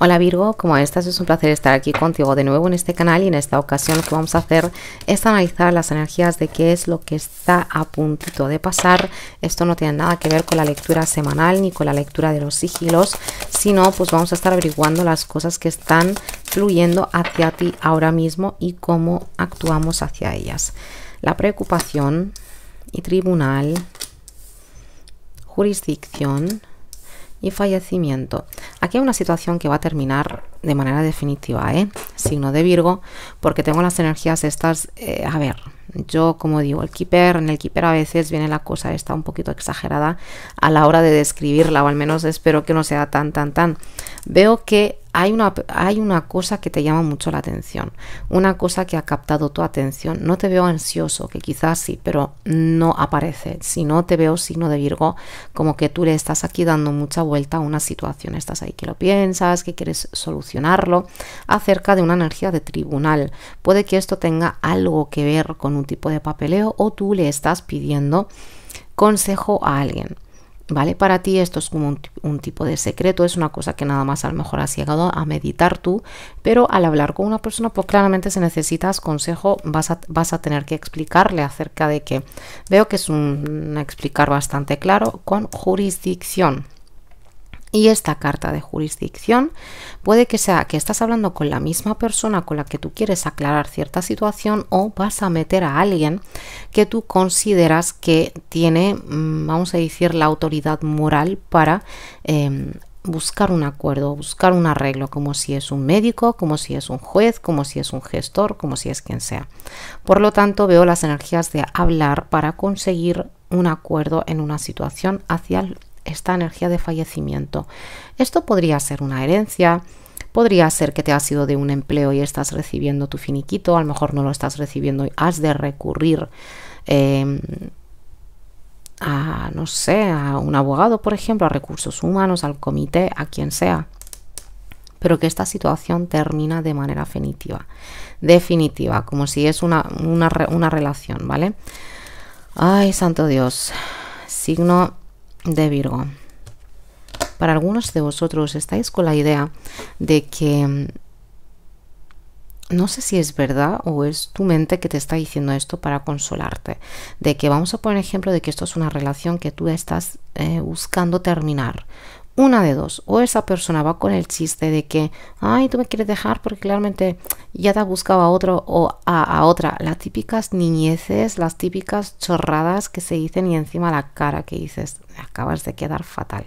Hola Virgo, como estás es un placer estar aquí contigo de nuevo en este canal y en esta ocasión lo que vamos a hacer es analizar las energías de qué es lo que está a punto de pasar. Esto no tiene nada que ver con la lectura semanal ni con la lectura de los sigilos, sino pues vamos a estar averiguando las cosas que están fluyendo hacia ti ahora mismo y cómo actuamos hacia ellas. La preocupación y tribunal, jurisdicción, y fallecimiento. Aquí hay una situación que va a terminar de manera definitiva, ¿eh? Signo de Virgo, porque tengo las energías estas, eh, a ver, yo como digo, el keeper, en el keeper a veces viene la cosa esta un poquito exagerada a la hora de describirla, o al menos espero que no sea tan, tan, tan veo que hay una, hay una cosa que te llama mucho la atención, una cosa que ha captado tu atención. No te veo ansioso, que quizás sí, pero no aparece. Si no te veo signo de Virgo, como que tú le estás aquí dando mucha vuelta a una situación, estás ahí que lo piensas, que quieres solucionarlo, acerca de una energía de tribunal. Puede que esto tenga algo que ver con un tipo de papeleo o tú le estás pidiendo consejo a alguien. ¿Vale? Para ti esto es como un, tipo de secreto, es una cosa que nada más a lo mejor has llegado a meditar tú, pero al hablar con una persona, pues claramente si necesitas consejo vas a, tener que explicarle acerca de que veo que es un explicar bastante claro con jurisdicción. Y esta carta de jurisdicción puede que sea que estás hablando con la misma persona con la que tú quieres aclarar cierta situación o vas a meter a alguien que tú consideras que tiene, mm, vamos a decir, la autoridad moral para em, buscar un acuerdo, buscar un arreglo, como si es un médico, como si es un juez, como si es un gestor, como si es quien sea. Por lo tanto, veo las energías de hablar para conseguir un acuerdo en una situación hacia esta energía de fallecimiento. Esto podría ser una herencia, podría ser que te has ido de un empleo y estás recibiendo tu finiquito, a lo mejor no lo estás recibiendo y has de recurrir em, a, no sé, a un abogado, por ejemplo, a recursos humanos, al comité, a quien sea. Pero que esta situación termina de manera definitiva. Definitiva, como si es una, una relación, ¿vale? Ay, santo Dios. Signo de Virgo. Para algunos de vosotros estáis con la idea de que mm, no sé si es verdad o es tu mente que te está diciendo esto para consolarte. De que vamos a poner ejemplo de que esto es una relación que tú estás eh, buscando terminar una de dos, o esa persona va con el chiste de que, ay, tú me quieres dejar porque claramente ya te has buscado a otro o a, otra. Las típicas niñeces, las típicas chorradas que se dicen y encima la cara que dices, acabas de quedar fatal.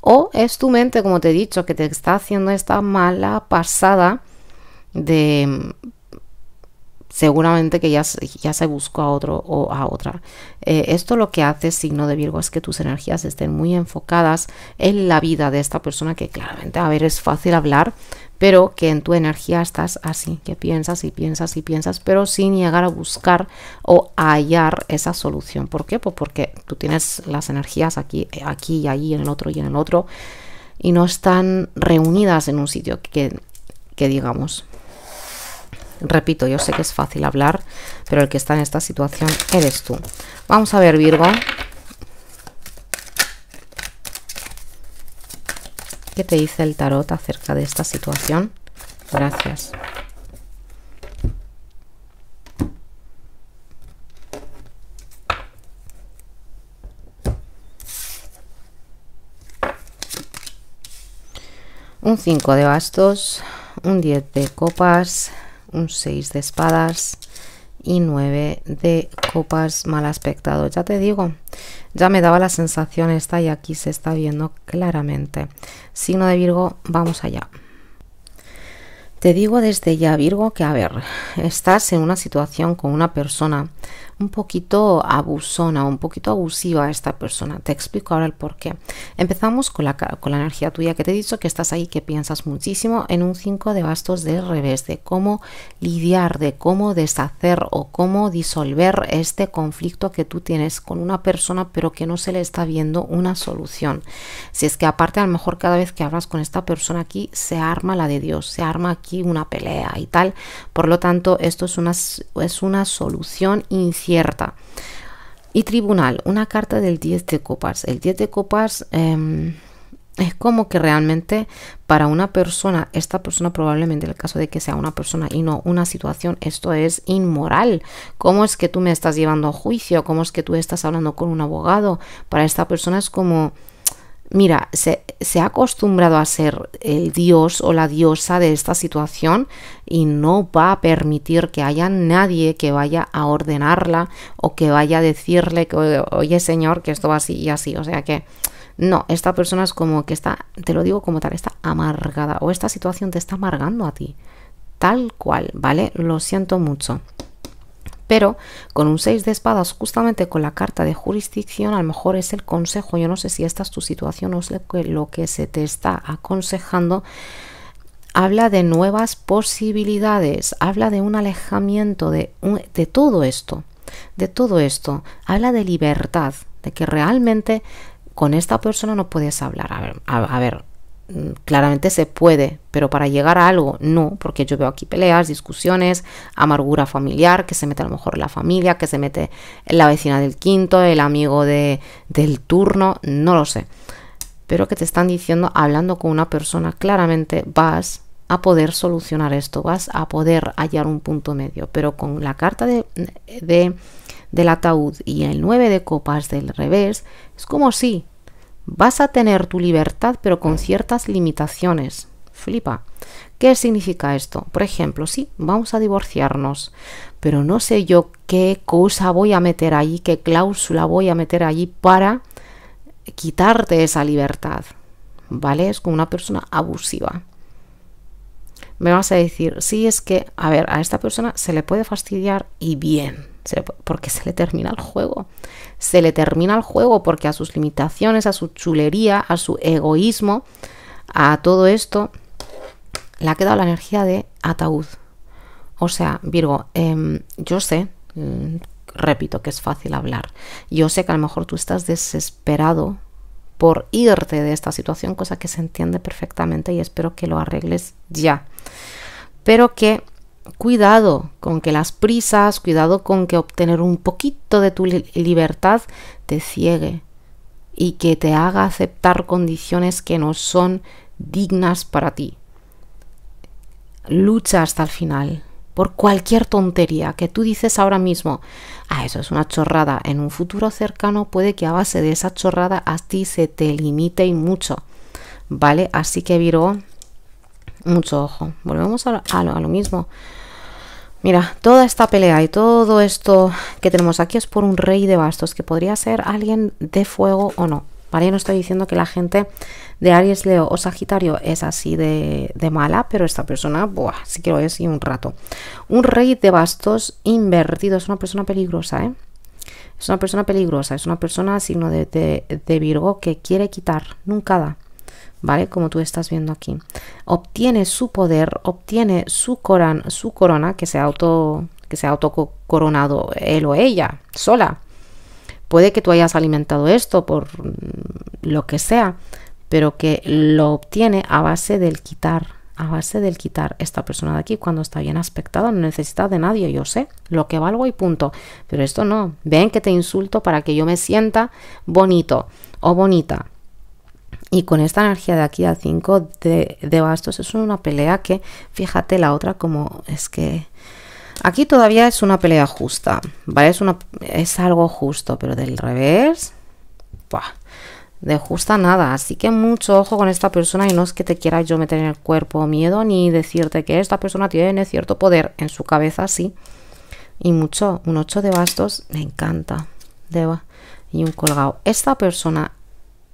O es tu mente, como te he dicho, que te está haciendo esta mala pasada de seguramente que ya, ya se buscó a otro o a otra. Eh, esto lo que hace signo de Virgo es que tus energías estén muy enfocadas en la vida de esta persona que claramente, a ver, es fácil hablar, pero que en tu energía estás así, que piensas y piensas y piensas, pero sin llegar a buscar o hallar esa solución. ¿Por qué? Pues porque tú tienes las energías aquí, aquí y allí, en el otro y en el otro, y no están reunidas en un sitio que, que digamos. Repito, yo sé que es fácil hablar, pero el que está en esta situación eres tú. Vamos a ver, Virgo. ¿Qué te dice el tarot acerca de esta situación? Gracias. Un 5 de bastos, un 10 de copas, un 6 de espadas y 9 de copas mal aspectado. Ya te digo, ya me daba la sensación esta y aquí se está viendo claramente. Signo de Virgo, vamos allá. Te digo desde ya, Virgo, que a ver, estás en una situación con una persona un poquito abusona, un poquito abusiva a esta persona. Te explico ahora el por qué. Empezamos con la, con la energía tuya que te he dicho que estás ahí, que piensas muchísimo en un 5 de bastos de revés, de cómo lidiar, de cómo deshacer o cómo disolver este conflicto que tú tienes con una persona pero que no se le está viendo una solución. Si es que aparte a lo mejor cada vez que hablas con esta persona aquí se arma la de Dios, se arma aquí una pelea y tal. Por lo tanto, esto es una, es una solución cierta. Y tribunal, una carta del 10 de copas. El 10 de copas em, es como que realmente para una persona, esta persona probablemente en el caso de que sea una persona y no una situación, esto es inmoral. ¿Cómo es que tú me estás llevando a juicio? ¿Cómo es que tú estás hablando con un abogado? Para esta persona es como mira, se, ha acostumbrado a ser el dios o la diosa de esta situación y no va a permitir que haya nadie que vaya a ordenarla o que vaya a decirle que, oye señor, que esto va así y así. O sea que no, esta persona es como que está, te lo digo como tal, está amargada o esta situación te está amargando a ti. Tal cual, ¿vale? Lo siento mucho. Pero con un seis de espadas, justamente con la carta de jurisdicción, a lo mejor es el consejo. Yo no sé si esta es tu situación o es lo que se te está aconsejando. Habla de nuevas posibilidades, habla de un alejamiento de, todo esto, de todo esto. Habla de libertad, de que realmente con esta persona no puedes hablar. A ver, a ver Mm, claramente se puede, pero para llegar a algo no, porque yo veo aquí peleas, discusiones, amargura familiar, que se mete a lo mejor la familia, que se mete la vecina del quinto, el amigo de, del turno, no lo sé. Pero que te están diciendo, hablando con una persona, claramente vas a poder solucionar esto, vas a poder hallar un punto medio, pero con la carta de, de del ataúd y el 9 de copas del revés, es como si Vas a tener tu libertad, pero con ciertas limitaciones. Flipa. ¿Qué significa esto? Por ejemplo, sí, vamos a divorciarnos, pero no sé yo qué cosa voy a meter allí, qué cláusula voy a meter allí para quitarte esa libertad. ¿Vale? Es como una persona abusiva. Me vas a decir, sí, es que, a ver, a esta persona se le puede fastidiar y bien porque se le termina el juego. Se le termina el juego porque a sus limitaciones, a su chulería, a su egoísmo, a todo esto, le ha quedado la energía de ataúd. O sea, Virgo, em, yo sé, mm, repito, que es fácil hablar. Yo sé que a lo mejor tú estás desesperado por irte de esta situación, cosa que se entiende perfectamente y espero que lo arregles ya. Pero que cuidado con que las prisas, cuidado con que obtener un poquito de tu libertad te ciegue y que te haga aceptar condiciones que no son dignas para ti. Lucha hasta el final por cualquier tontería que tú dices ahora mismo, ah, eso es una chorrada, en un futuro cercano puede que a base de esa chorrada a ti se te limite y mucho. ¿Vale? Así que Viró mucho ojo. Volvemos a, lo, mismo. Mira, toda esta pelea y todo esto que tenemos aquí es por un rey de bastos, que podría ser alguien de fuego o no. ¿Vale? no estoy diciendo que la gente de Aries, Leo o Sagitario es así de, mala, pero esta persona, buah, sí que lo es y un rato. Un rey de bastos invertido, es una persona peligrosa, ¿eh? Es una persona peligrosa, es una persona signo de Virgo que quiere quitar, nunca da. ¿vale? Como tú estás viendo aquí. Obtiene su poder, obtiene su, su corona, que se auto que se ha autocoronado él o ella, sola. Puede que tú hayas alimentado esto por lo que sea, pero que lo obtiene a base del quitar, a base del quitar. Esta persona de aquí, cuando está bien aspectada, no necesita de nadie, yo sé, lo que valgo y punto. Pero esto no, ven que te insulto para que yo me sienta bonito o bonita. Y con esta energía de aquí a 5 de, bastos es una pelea que, fíjate la otra como es que... Aquí todavía es una pelea justa, ¿vale? Es, algo justo, pero del revés... De justa nada, así que mucho ojo con esta persona y no es que te quiera yo meter en el cuerpo miedo ni decirte que esta persona tiene cierto poder en su cabeza, sí. Y mucho, un 8 de bastos me encanta, Deba, y un colgado. Esta persona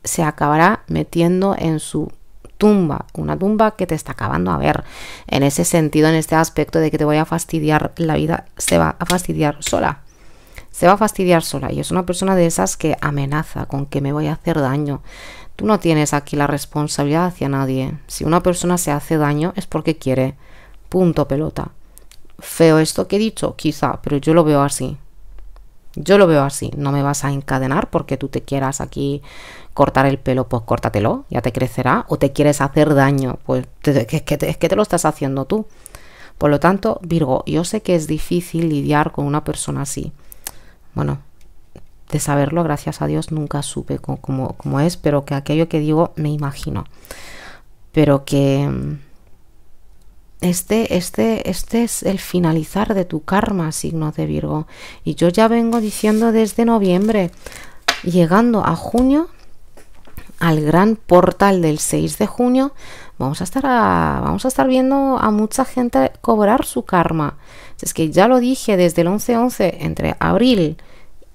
se acabará metiendo en su tumba, una tumba que te está acabando a ver. En ese sentido, en este aspecto de que te voy a fastidiar, la vida se va a fastidiar sola. Se va a fastidiar sola y es una persona de esas que amenaza con que me voy a hacer daño. Tú no tienes aquí la responsabilidad hacia nadie. Si una persona se hace daño es porque quiere. Punto pelota. Feo esto que he dicho, quizá, pero yo lo veo así. Yo lo veo así. No me vas a encadenar porque tú te quieras aquí cortar el pelo, pues córtatelo, ya te crecerá, o te quieres hacer daño, pues es que, te, lo estás haciendo tú. Por lo tanto, Virgo, yo sé que es difícil lidiar con una persona así. Bueno, de saberlo, gracias a Dios, nunca supe cómo, es, pero que aquello que digo me imagino. Pero que mm, este, este, este es el finalizar de tu karma, signo de Virgo. Y yo ya vengo diciendo desde noviembre, llegando a junio, al gran portal del 6 de junio, vamos a estar, vamos a estar viendo a mucha gente cobrar su karma. Es que ya lo dije desde el 11-11, entre abril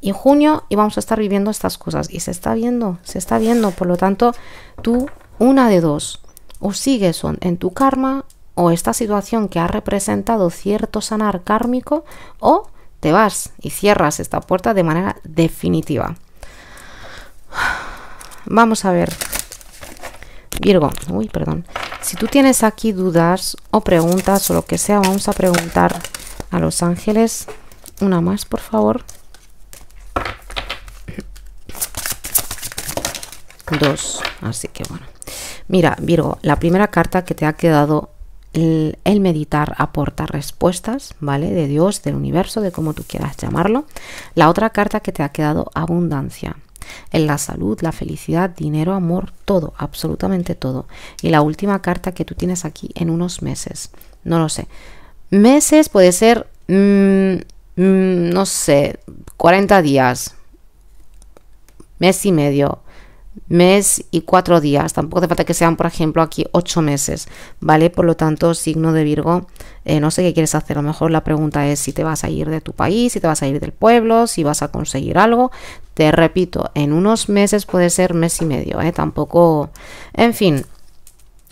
y junio, y vamos a estar viviendo estas cosas. Y se está viendo, se está viendo. Por lo tanto, tú, una de dos, o sigues en tu karma, o esta situación que ha representado cierto sanar kármico, o te vas y cierras esta puerta de manera definitiva. Vamos a ver. Virgo, uy, perdón. Si tú tienes aquí dudas o preguntas o lo que sea, vamos a preguntar a los ángeles. Una más, por favor. Dos. Así que bueno. Mira, Virgo, la primera carta que te ha quedado, el, el, meditar aporta respuestas, ¿vale? De Dios, del universo, de como tú quieras llamarlo. La otra carta que te ha quedado, abundancia en la salud, la felicidad, dinero, amor, todo, absolutamente todo. Y la última carta que tú tienes aquí en unos meses, no lo sé. Meses puede ser, mm, mm, no sé, 40 días, mes y medio, mes y cuatro días. Tampoco hace falta que sean, por ejemplo, aquí ocho meses, ¿vale? Por lo tanto, signo de Virgo, eh, no sé qué quieres hacer. A lo mejor la pregunta es si te vas a ir de tu país, si te vas a ir del pueblo, si vas a conseguir algo. Te repito, en unos meses puede ser mes y medio, ¿eh? Tampoco... En fin,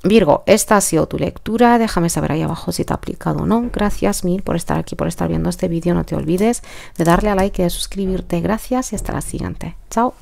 Virgo, esta ha sido tu lectura. Déjame saber ahí abajo si te ha aplicado o no. Gracias mil por estar aquí, por estar viendo este vídeo. No te olvides de darle a like y de suscribirte. Gracias y hasta la siguiente. Chao.